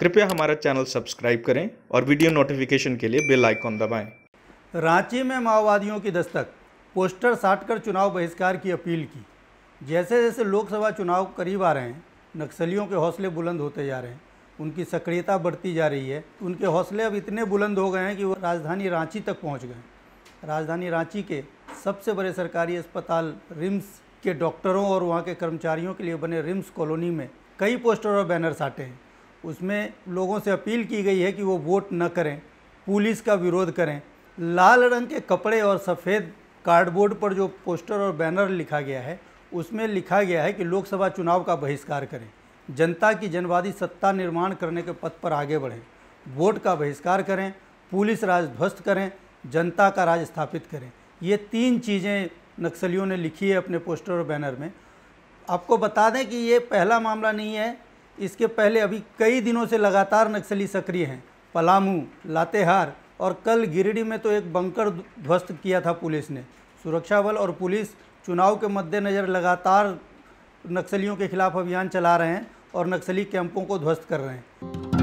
कृपया हमारा channel subscribe करें और वीडियो नोटिफिकेशन के लिए बेल आइकॉन दबाएं। रांची में माओवादियों की दस्तक पोस्टर साटकर चुनाव बहिष्कार की अपील की जैसे जैसे लोकसभा चुनाव करीब आ रहे हैं नक्सलियों के हौसले बुलंद होते जा रहे हैं उनकी सक्रियता बढ़ती जा रही है उनके हौसले अब इतने बुलंद हो गए हैं कि वो राजधानी रांची तक पहुँच गए राजधानी रांची के सबसे बड़े सरकारी अस्पताल रिम्स के डॉक्टरों और वहाँ के कर्मचारियों के लिए बने रिम्स कॉलोनी में कई पोस्टर और बैनर साटे हैं उसमें लोगों से अपील की गई है कि वो वोट न करें पुलिस का विरोध करें लाल रंग के कपड़े और सफ़ेद कार्डबोर्ड पर जो पोस्टर और बैनर लिखा गया है उसमें लिखा गया है कि लोकसभा चुनाव का बहिष्कार करें जनता की जनवादी सत्ता निर्माण करने के पथ पर आगे बढ़ें वोट का बहिष्कार करें पुलिस राज ध्वस्त करें जनता का राज स्थापित करें ये तीन चीज़ें नक्सलियों ने लिखी है अपने पोस्टर और बैनर में आपको बता दें कि ये पहला मामला नहीं है इसके पहले अभी कई दिनों से लगातार नक्सली सक्रिय हैं पलामू लातेहार और कल गिरिडीह में तो एक बंकर ध्वस्त किया था पुलिस ने सुरक्षा बल और पुलिस चुनाव के मद्देनज़र लगातार नक्सलियों के खिलाफ अभियान चला रहे हैं और नक्सली कैंपों को ध्वस्त कर रहे हैं